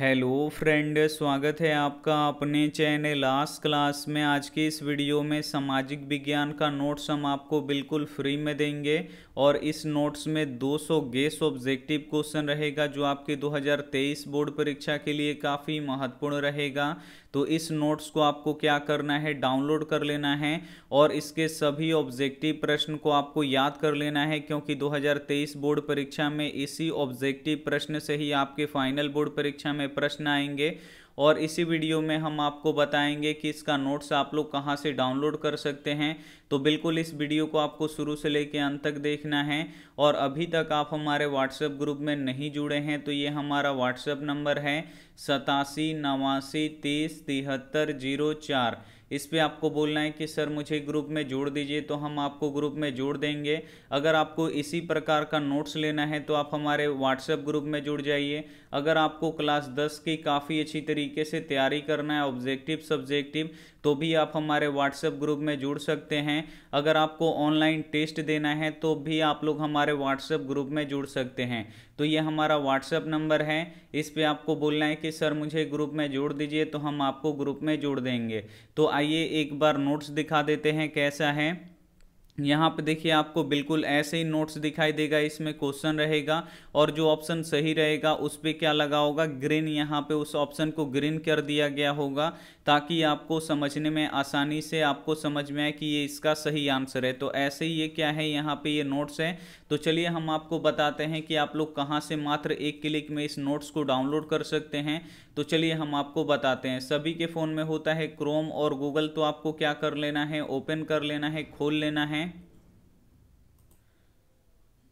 hello friend स्वागत है आपका अपने चैनल लास्ट क्लास में आज की इस वीडियो में सामाजिक विज्ञान का नोट्स हम आपको बिल्कुल फ्री में देंगे और इस नोट्स में 200 गेस ऑब्जेक्टिव क्वेश्चन रहेगा जो आपके 2023 बोर्ड परीक्षा के लिए काफ़ी महत्वपूर्ण रहेगा तो इस नोट्स को आपको क्या करना है डाउनलोड कर लेना है और इसके सभी ऑब्जेक्टिव प्रश्न को आपको याद कर लेना है क्योंकि 2023 बोर्ड परीक्षा में इसी ऑब्जेक्टिव प्रश्न से ही आपके फाइनल बोर्ड परीक्षा में प्रश्न आएंगे और इसी वीडियो में हम आपको बताएंगे कि इसका नोट्स आप लोग कहाँ से डाउनलोड कर सकते हैं तो बिल्कुल इस वीडियो को आपको शुरू से लेकर अंत तक देखना है और अभी तक आप हमारे व्हाट्सएप ग्रुप में नहीं जुड़े हैं तो ये हमारा व्हाट्सएप नंबर है सतासी नवासी तीस तिहत्तर जीरो चार इस पर आपको बोलना है कि सर मुझे ग्रुप में जोड़ दीजिए तो हम आपको ग्रुप में जोड़ देंगे अगर आपको इसी प्रकार का नोट्स लेना है तो आप हमारे व्हाट्सएप ग्रुप में जुड़ जाइए अगर आपको क्लास दस की काफ़ी अच्छी तरीके से तैयारी करना है ऑब्जेक्टिव सब्जेक्टिव तो भी आप हमारे व्हाट्सएप ग्रुप में जुड़ सकते हैं हैं अगर आपको ऑनलाइन टेस्ट देना है तो भी आप लोग हमारे व्हाट्सएप ग्रुप में जुड़ सकते हैं तो ये हमारा व्हाट्सएप नंबर है इस पर आपको बोलना है कि सर मुझे ग्रुप में जोड़ दीजिए तो हम आपको ग्रुप में जोड़ देंगे तो आइए एक बार नोट्स दिखा देते हैं कैसा है यहाँ पे देखिए आपको बिल्कुल ऐसे ही नोट्स दिखाई देगा इसमें क्वेश्चन रहेगा और जो ऑप्शन सही रहेगा उस पर क्या लगा होगा ग्रीन यहाँ पे उस ऑप्शन को ग्रीन कर दिया गया होगा ताकि आपको समझने में आसानी से आपको समझ में आए कि ये इसका सही आंसर है तो ऐसे ही ये क्या है यहाँ पे ये नोट्स है तो चलिए हम आपको बताते हैं कि आप लोग कहाँ से मात्र एक क्लिक में इस नोट्स को डाउनलोड कर सकते हैं तो चलिए हम आपको बताते हैं सभी के फ़ोन में होता है क्रोम और गूगल तो आपको क्या कर लेना है ओपन कर लेना है खोल लेना है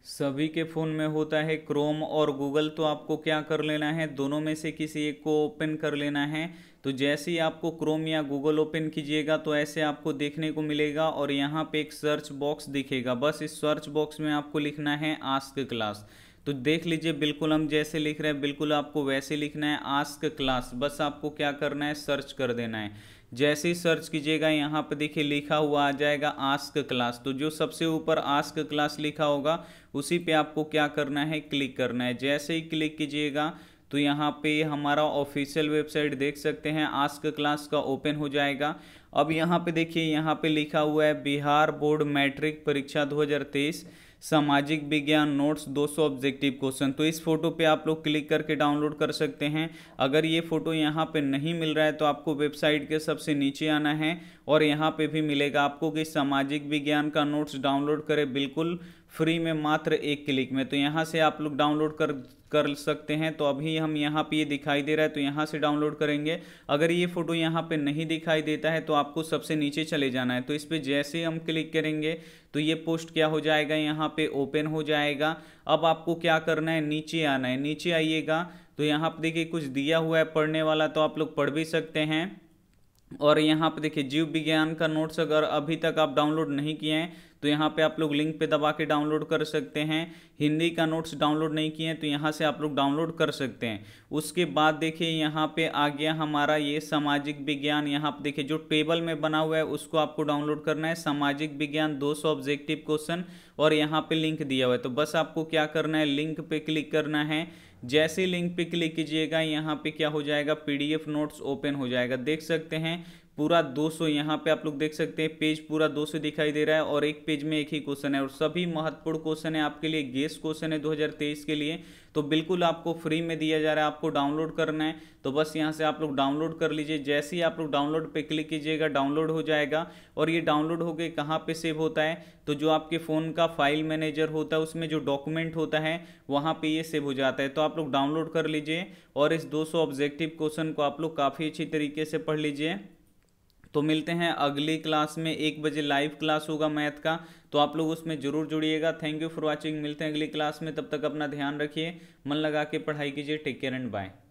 सभी के फ़ोन में होता है क्रोम और गूगल तो आपको क्या कर लेना है दोनों में से किसी एक को ओपन कर लेना है तो जैसे ही आपको क्रोम या गूगल ओपन कीजिएगा तो ऐसे आपको देखने को मिलेगा और यहाँ पे एक सर्च बॉक्स दिखेगा बस इस सर्च बॉक्स में आपको लिखना है आस्क क्लास तो देख लीजिए बिल्कुल हम जैसे लिख रहे हैं बिल्कुल आपको वैसे लिखना है आस्क क्लास बस आपको क्या करना है सर्च कर देना है जैसे ही सर्च कीजिएगा यहाँ पर देखिए लिखा हुआ आ जाएगा आस्क क्लास तो जो सबसे ऊपर आस्क क्लास लिखा होगा उसी पे आपको क्या करना है क्लिक करना है जैसे ही क्लिक कीजिएगा तो यहाँ पे हमारा ऑफिशियल वेबसाइट देख सकते हैं आस्क क्लास का ओपन हो जाएगा अब यहाँ पे देखिए यहाँ पे लिखा हुआ है बिहार बोर्ड मैट्रिक परीक्षा 2023 सामाजिक विज्ञान नोट्स 200 ऑब्जेक्टिव क्वेश्चन तो इस फोटो पे आप लोग क्लिक करके डाउनलोड कर सकते हैं अगर ये फोटो यहाँ पे नहीं मिल रहा है तो आपको वेबसाइट के सबसे नीचे आना है और यहाँ पे भी मिलेगा आपको कि सामाजिक विज्ञान का नोट्स डाउनलोड करें बिल्कुल फ्री में मात्र एक क्लिक में तो यहाँ से आप लोग डाउनलोड कर कर सकते हैं तो अभी हम यहाँ पे ये दिखाई दे रहा है तो यहाँ से डाउनलोड करेंगे अगर ये फ़ोटो यहाँ पे नहीं दिखाई देता है तो आपको सबसे नीचे चले जाना है तो इस पर जैसे हम क्लिक करेंगे तो ये पोस्ट क्या हो जाएगा यहाँ पे ओपन हो जाएगा अब आपको क्या करना है नीचे आना है नीचे आइएगा तो यहाँ पर देखिए कुछ दिया हुआ है पढ़ने वाला तो आप लोग पढ़ भी सकते हैं और यहाँ पे देखिए जीव विज्ञान का नोट्स अगर अभी तक आप डाउनलोड नहीं किए हैं तो यहाँ पे आप लोग लिंक पे दबा के डाउनलोड कर सकते हैं हिंदी का नोट्स डाउनलोड नहीं किए हैं तो यहाँ से आप लोग डाउनलोड कर सकते हैं उसके बाद देखिए यहाँ पे आ गया हमारा ये सामाजिक विज्ञान यहाँ पे देखिए जो टेबल में बना हुआ है उसको आपको डाउनलोड करना है सामाजिक विज्ञान दो सौ ऑब्जेक्टिव क्वेश्चन और यहाँ पर लिंक दिया हुआ है तो बस आपको क्या करना है लिंक पर क्लिक करना है जैसे लिंक पे क्लिक कीजिएगा यहाँ पे क्या हो जाएगा पीडीएफ नोट्स ओपन हो जाएगा देख सकते हैं पूरा 200 यहाँ पे आप लोग देख सकते हैं पेज पूरा 200 दिखाई दे रहा है और एक पेज में एक ही क्वेश्चन है और सभी महत्वपूर्ण क्वेश्चन है आपके लिए गेस क्वेश्चन है 2023 के लिए तो बिल्कुल आपको फ्री में दिया जा रहा है आपको डाउनलोड करना है तो बस यहाँ से आप लोग डाउनलोड कर लीजिए जैसे ही आप लोग डाउनलोड पर क्लिक कीजिएगा डाउनलोड हो जाएगा और ये डाउनलोड होकर कहाँ पर सेव होता है तो जो आपके फ़ोन का फाइल मैनेजर होता है उसमें जो डॉक्यूमेंट होता है वहाँ पर ये सेव हो जाता है तो आप लोग डाउनलोड कर लीजिए और इस दो ऑब्जेक्टिव क्वेश्चन को आप लोग काफ़ी अच्छी तरीके से पढ़ लीजिए तो मिलते हैं अगली क्लास में एक बजे लाइव क्लास होगा मैथ का तो आप लोग उसमें जरूर जुड़िएगा थैंक यू फॉर वॉचिंग मिलते हैं अगली क्लास में तब तक अपना ध्यान रखिए मन लगा के पढ़ाई कीजिए टेक केयर एंड बाय